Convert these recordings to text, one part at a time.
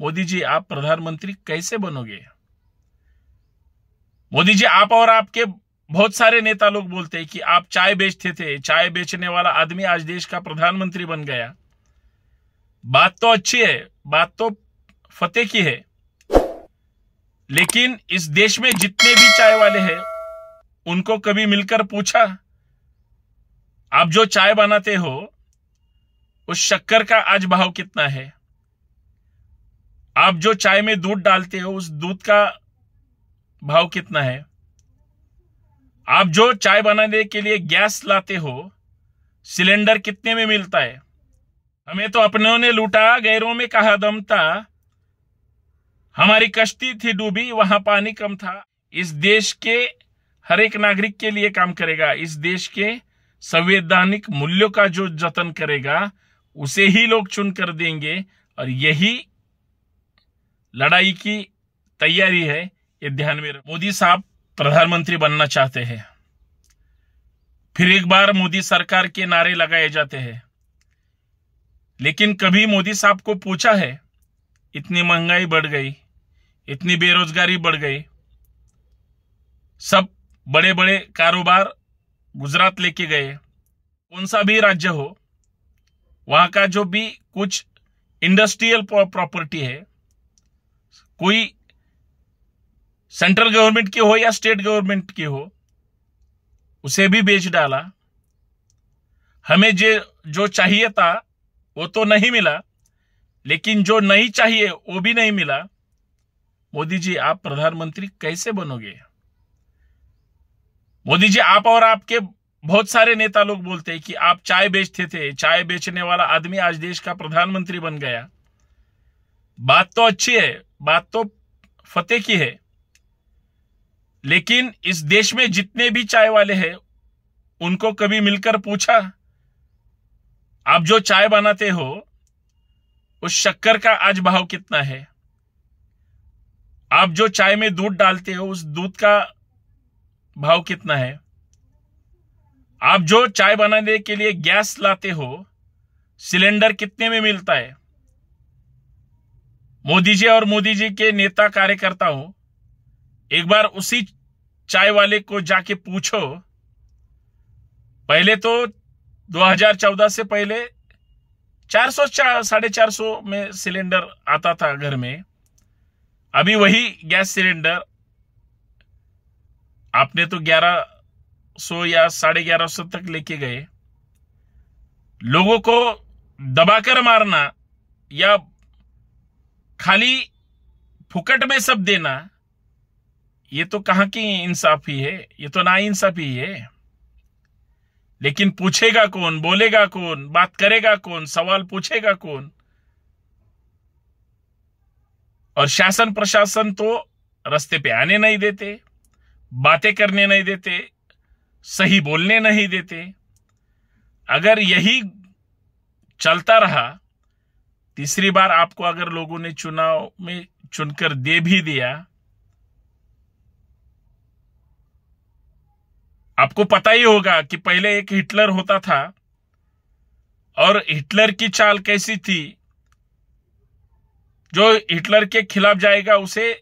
मोदी जी आप प्रधानमंत्री कैसे बनोगे मोदी जी आप और आपके बहुत सारे नेता लोग बोलते हैं कि आप चाय बेचते थे चाय बेचने वाला आदमी आज देश का प्रधानमंत्री बन गया बात तो अच्छी है बात तो फतेह की है लेकिन इस देश में जितने भी चाय वाले हैं उनको कभी मिलकर पूछा आप जो चाय बनाते हो उस शक्कर का आज भाव कितना है आप जो चाय में दूध डालते हो उस दूध का भाव कितना है आप जो चाय बनाने के लिए गैस लाते हो सिलेंडर कितने में मिलता है हमें तो अपनों ने लूटा गैरों में कहा दम था हमारी कश्ती थी डूबी वहां पानी कम था इस देश के हर एक नागरिक के लिए काम करेगा इस देश के संवैधानिक मूल्यों का जो जतन करेगा उसे ही लोग चुन कर देंगे और यही लड़ाई की तैयारी है ये ध्यान में मोदी साहब प्रधानमंत्री बनना चाहते हैं फिर एक बार मोदी सरकार के नारे लगाए जाते हैं लेकिन कभी मोदी साहब को पूछा है इतनी महंगाई बढ़ गई इतनी बेरोजगारी बढ़ गई सब बड़े बड़े कारोबार गुजरात लेके गए कौन सा भी राज्य हो वहां का जो भी कुछ इंडस्ट्रियल प्रॉपर्टी है कोई सेंट्रल गवर्नमेंट की हो या स्टेट गवर्नमेंट की हो उसे भी बेच डाला हमें जे जो चाहिए था वो तो नहीं मिला लेकिन जो नहीं चाहिए वो भी नहीं मिला मोदी जी आप प्रधानमंत्री कैसे बनोगे मोदी जी आप और आपके बहुत सारे नेता लोग बोलते हैं कि आप चाय बेचते थे चाय बेचने वाला आदमी आज देश का प्रधानमंत्री बन गया बात तो अच्छी है बात तो फतेह की है लेकिन इस देश में जितने भी चाय वाले हैं उनको कभी मिलकर पूछा आप जो चाय बनाते हो उस शक्कर का आज भाव कितना है आप जो चाय में दूध डालते हो उस दूध का भाव कितना है आप जो चाय बनाने के लिए गैस लाते हो सिलेंडर कितने में मिलता है मोदी जी और मोदी जी के नेता कार्यकर्ता हो एक बार उसी चाय वाले को जाके पूछो पहले तो 2014 से पहले 400 सौ साढ़े चार सौ में सिलेंडर आता था घर में अभी वही गैस सिलेंडर आपने तो ग्यारह या साढ़े ग्यारह सौ तक लेके गए लोगों को दबाकर मारना या खाली फुकट में सब देना ये तो कहां की इंसाफी है ये तो ना इंसाफी है लेकिन पूछेगा कौन बोलेगा कौन बात करेगा कौन सवाल पूछेगा कौन और शासन प्रशासन तो रास्ते पे आने नहीं देते बातें करने नहीं देते सही बोलने नहीं देते अगर यही चलता रहा तीसरी बार आपको अगर लोगों ने चुनाव में चुनकर दे भी दिया आपको पता ही होगा कि पहले एक हिटलर होता था और हिटलर की चाल कैसी थी जो हिटलर के खिलाफ जाएगा उसे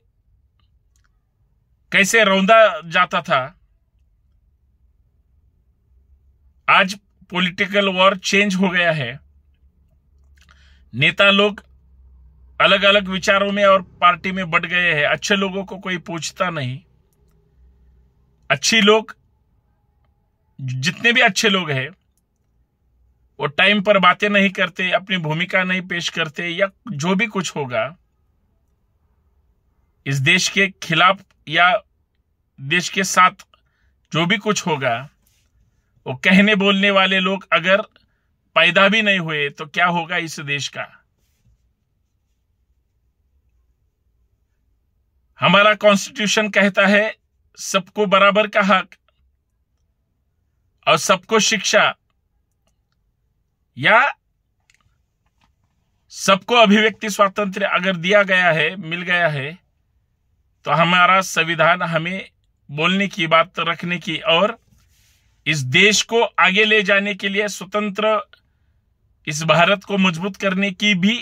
कैसे रौंदा जाता था आज पॉलिटिकल वॉर चेंज हो गया है नेता लोग अलग अलग विचारों में और पार्टी में बट गए हैं अच्छे लोगों को कोई पूछता नहीं अच्छी लोग जितने भी अच्छे लोग हैं वो टाइम पर बातें नहीं करते अपनी भूमिका नहीं पेश करते या जो भी कुछ होगा इस देश के खिलाफ या देश के साथ जो भी कुछ होगा वो कहने बोलने वाले लोग अगर पैदा भी नहीं हुए तो क्या होगा इस देश का हमारा कॉन्स्टिट्यूशन कहता है सबको बराबर का हक और सबको शिक्षा या सबको अभिव्यक्ति स्वातंत्र अगर दिया गया है मिल गया है तो हमारा संविधान हमें बोलने की बात रखने की और इस देश को आगे ले जाने के लिए स्वतंत्र इस भारत को मजबूत करने की भी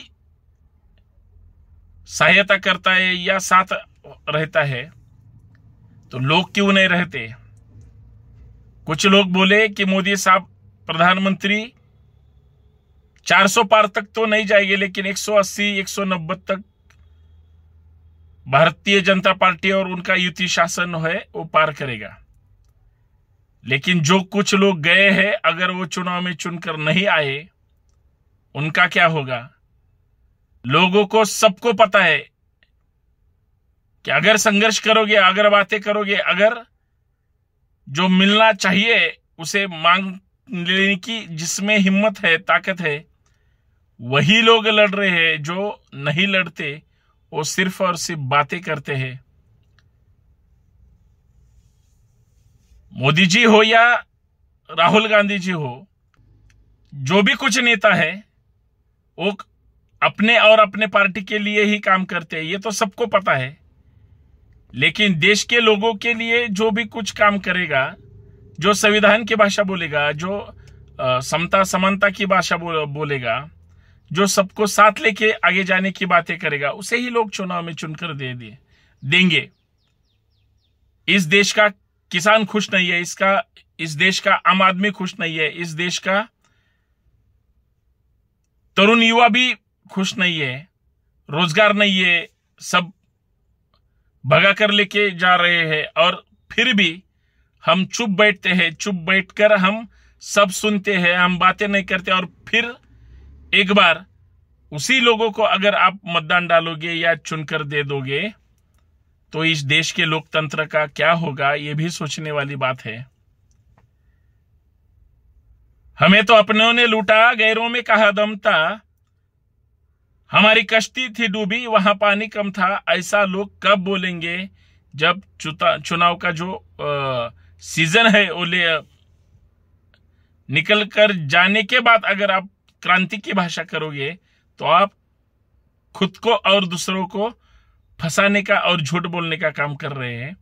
सहायता करता है या साथ रहता है तो लोग क्यों नहीं रहते कुछ लोग बोले कि मोदी साहब प्रधानमंत्री 400 पार तक तो नहीं जाएंगे लेकिन 180 190 तक भारतीय जनता पार्टी और उनका युति शासन है वो पार करेगा लेकिन जो कुछ लोग गए हैं अगर वो चुनाव में चुनकर नहीं आए उनका क्या होगा लोगों को सबको पता है कि अगर संघर्ष करोगे अगर बातें करोगे अगर जो मिलना चाहिए उसे मांग लेने की जिसमें हिम्मत है ताकत है वही लोग लड़ रहे हैं जो नहीं लड़ते वो सिर्फ और सिर्फ बातें करते हैं मोदी जी हो या राहुल गांधी जी हो जो भी कुछ नेता है वो अपने और अपने पार्टी के लिए ही काम करते हैं ये तो सबको पता है लेकिन देश के लोगों के लिए जो भी कुछ काम करेगा जो संविधान की भाषा बोलेगा जो समता समानता की भाषा बोलेगा जो सबको साथ लेके आगे जाने की बातें करेगा उसे ही लोग चुनाव में चुनकर दे दिए देंगे इस देश का किसान खुश नहीं है इसका इस देश का आम आदमी खुश नहीं है इस देश का तरुण युवा भी खुश नहीं है रोजगार नहीं है सब भगा कर लेके जा रहे हैं और फिर भी हम चुप बैठते हैं चुप बैठकर हम सब सुनते हैं हम बातें नहीं करते और फिर एक बार उसी लोगों को अगर आप मतदान डालोगे या चुनकर दे दोगे तो इस देश के लोकतंत्र का क्या होगा ये भी सोचने वाली बात है हमें तो अपनों ने लूटा गैरों में कहा दम था हमारी कश्ती थी डूबी वहां पानी कम था ऐसा लोग कब बोलेंगे जब चुनाव का जो आ, सीजन है वो ले निकल कर जाने के बाद अगर आप क्रांति की भाषा करोगे तो आप खुद को और दूसरों को फंसाने का और झूठ बोलने का काम कर रहे हैं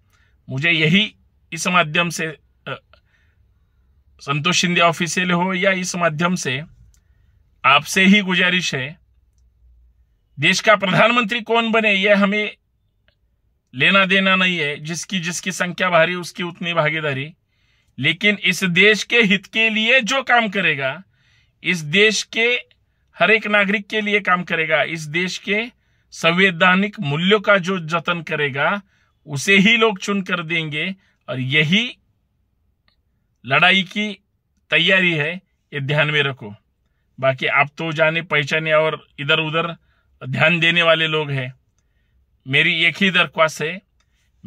मुझे यही इस माध्यम से संतोष शिंदे ऑफिशियल हो या इस माध्यम से आपसे ही गुजारिश है देश का प्रधानमंत्री कौन बने यह हमें लेना देना नहीं है जिसकी जिसकी संख्या भारी उसकी उतनी भागीदारी लेकिन इस देश के हित के लिए जो काम करेगा इस देश के हर एक नागरिक के लिए काम करेगा इस देश के संवैधानिक मूल्यों का जो जतन करेगा उसे ही लोग चुन कर देंगे और यही लड़ाई की तैयारी है ये ध्यान में रखो बाकी आप तो जाने पहचाने और इधर उधर ध्यान देने वाले लोग हैं मेरी एक ही दरख्वास्त है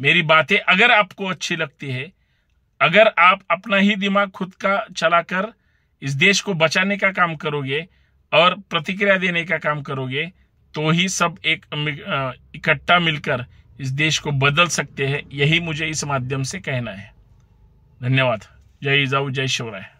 मेरी बातें अगर आपको अच्छी लगती है अगर आप अपना ही दिमाग खुद का चलाकर इस देश को बचाने का काम करोगे और प्रतिक्रिया देने का काम करोगे तो ही सब एक इकट्ठा मिलकर इस देश को बदल सकते हैं यही मुझे इस माध्यम से कहना है धन्यवाद जय जाऊ जय शिवराय